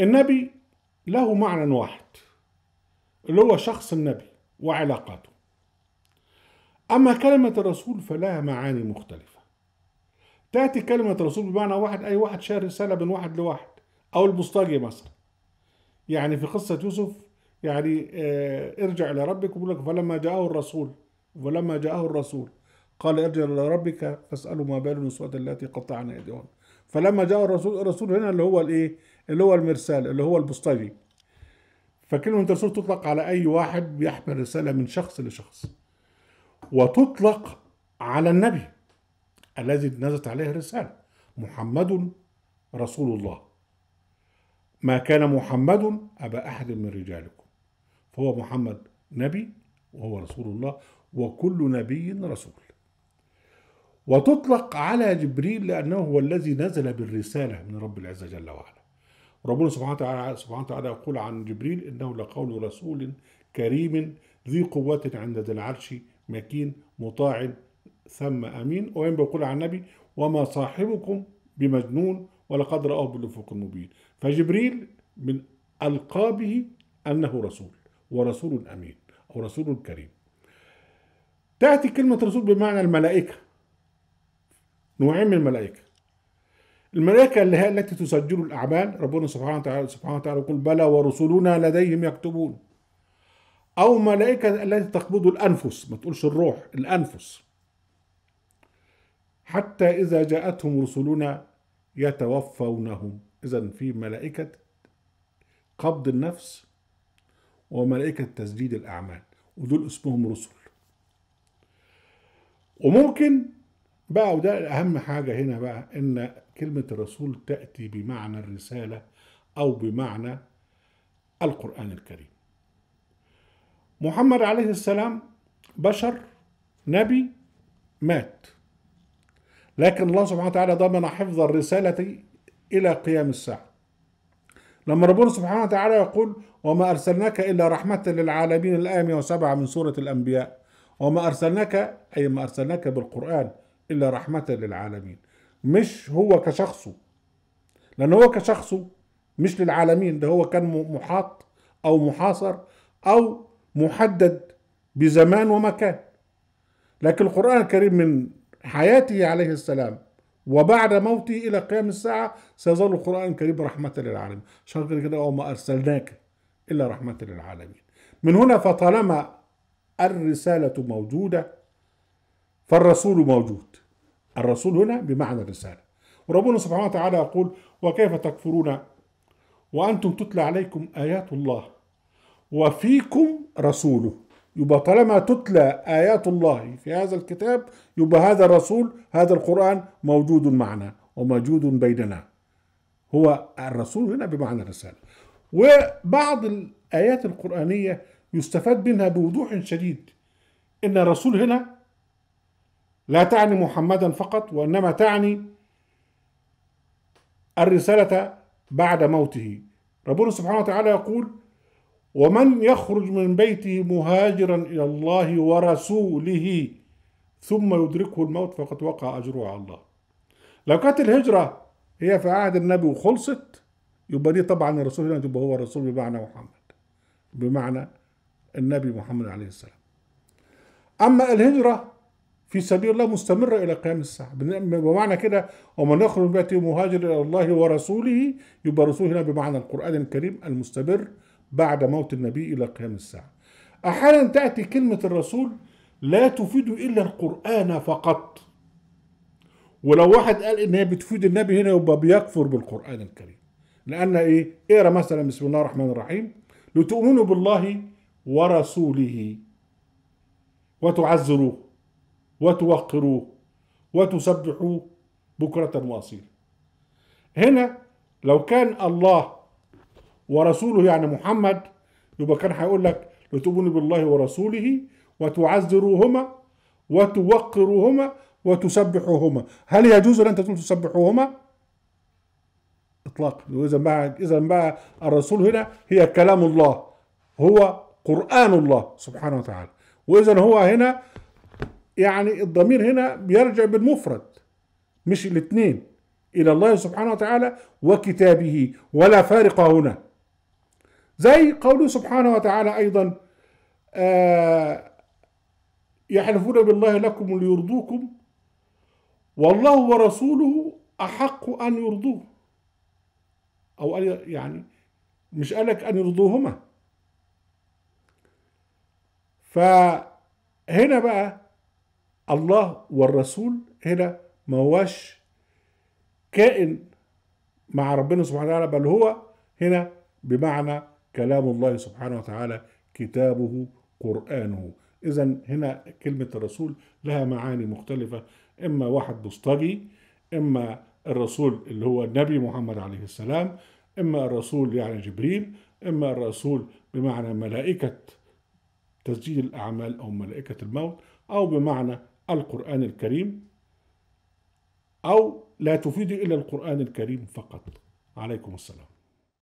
النبي له معنى واحد اللي هو شخص النبي وعلاقاته أما كلمة الرسول فلها معاني مختلفة تأتي كلمة الرسول بمعنى واحد أي واحد شاهد رسالة من واحد لواحد أو البسطاجي مثلا يعني في قصة يوسف يعني آه، ارجع إلى ربك لك فلما جاءه الرسول ولما جاءه الرسول قال ارجع إلى ربك فاسأله ما بال النسوة التي قطعن أيديهن فلما جاء الرسول الرسول هنا اللي هو الإيه اللي هو المرسال اللي هو البوسطجي فكلمة الرسول تطلق على أي واحد بيحمل رسالة من شخص لشخص وتطلق على النبي الذي نزلت عليه الرسالة محمد رسول الله ما كان محمد أبا أحد من رجالكم فهو محمد نبي وهو رسول الله وكل نبي رسول وتطلق على جبريل لأنه هو الذي نزل بالرسالة من رب العزة جل وعلا ربنا سبحانه وتعالى سبحانه وتعالى يقول عن جبريل انه لقول رسول كريم ذي قوة عند ذي العرش مكين مطاع ثم امين وين بيقول عن النبي وما صاحبكم بمجنون ولقد رآه بالافق المبين فجبريل من القابه انه رسول ورسول امين او رسول كريم تاتي كلمه رسول بمعنى الملائكه نوعين من الملائكه الملائكة اللي هي التي تسجل الأعمال ربنا سبحانه وتعالى سبحانه وتعالى يقول بلى ورسلنا لديهم يكتبون أو ملائكة التي تقبض الأنفس ما تقولش الروح الأنفس حتى إذا جاءتهم رسلنا يتوفونهم إذا في ملائكة قبض النفس وملائكة تسجيل الأعمال ودول اسمهم رسل وممكن بقى وده أهم حاجة هنا بقى إن كلمة الرسول تأتي بمعنى الرسالة أو بمعنى القرآن الكريم محمد عليه السلام بشر نبي مات لكن الله سبحانه وتعالى ضمن حفظ الرسالة إلى قيام الساعة لما ربنا سبحانه وتعالى يقول وما أرسلناك إلا رحمة للعالمين الآية وسبعة من سورة الأنبياء وما أرسلناك أي ما أرسلناك بالقرآن إلا رحمة للعالمين مش هو كشخصه لأن هو كشخصه مش للعالمين ده هو كان محاط أو محاصر أو محدد بزمان ومكان لكن القرآن الكريم من حياته عليه السلام وبعد موته إلى قيام الساعة سيظل القرآن الكريم رحمة للعالمين عشان كده وما أرسلناك إلا رحمة للعالمين من هنا فطالما الرسالة موجودة فالرسول موجود الرسول هنا بمعنى الرسالة وربنا سبحانه وتعالى يقول وكيف تكفرون وأنتم تتلى عليكم آيات الله وفيكم رسوله يبقى طالما تتلى آيات الله في هذا الكتاب يبقى هذا الرسول هذا القرآن موجود معنا وموجود بيننا هو الرسول هنا بمعنى الرسالة وبعض الآيات القرآنية يستفاد منها بوضوح شديد إن الرسول هنا لا تعني محمدا فقط وانما تعني الرساله بعد موته ربنا سبحانه وتعالى يقول ومن يخرج من بيته مهاجرا الى الله ورسوله ثم يدركه الموت فقد وقع اجره على الله لو كانت الهجره هي في عهد النبي وخلصت يبقى دي طبعا الرسول هنا يبقى هو الرسول بمعنى محمد بمعنى النبي محمد عليه السلام اما الهجره في سبيل الله مستمرة إلى قيام الساعة بمعنى كده ومن يخرج من بيته مهاجر إلى الله ورسوله يبقى رسوله هنا بمعنى القرآن الكريم المستمر بعد موت النبي إلى قيام الساعة أحيانا تأتي كلمة الرسول لا تفيد إلا القرآن فقط ولو واحد قال إن هي بتفيد النبي هنا يبقى بيكفر بالقرآن الكريم لأن إيه اقرا مثلا بسم الله الرحمن الرحيم لتؤمنوا بالله ورسوله وتعزروه وتوقروه وتسبحوه بكرة وأصيلا هنا لو كان الله ورسوله يعني محمد يبقى كان هيقول لك لتؤمنوا بالله ورسوله وتعزروهما وتوقروهما وتسبحوهما هل يجوز ان انت تقول تسبحوهما اطلاقا واذا بقى اذا بقى الرسول هنا هي كلام الله هو قران الله سبحانه وتعالى واذا هو هنا يعني الضمير هنا بيرجع بالمفرد مش الاثنين إلى الله سبحانه وتعالى وكتابه ولا فارق هنا زي قوله سبحانه وتعالى أيضا آه يحلفون بالله لكم ليرضوكم والله ورسوله أحق أن يرضوه أو أن يعني مش قالك أن يرضوهما فهنا بقى الله والرسول هنا ما هواش كائن مع ربنا سبحانه وتعالى بل هو هنا بمعنى كلام الله سبحانه وتعالى كتابه قرآنه إذا هنا كلمة الرسول لها معاني مختلفة إما واحد بوسطجي إما الرسول اللي هو النبي محمد عليه السلام إما الرسول يعني جبريل إما الرسول بمعنى ملائكة تسجيل الأعمال أو ملائكة الموت أو بمعنى القرآن الكريم أو لا تفيد إلا القرآن الكريم فقط عليكم السلام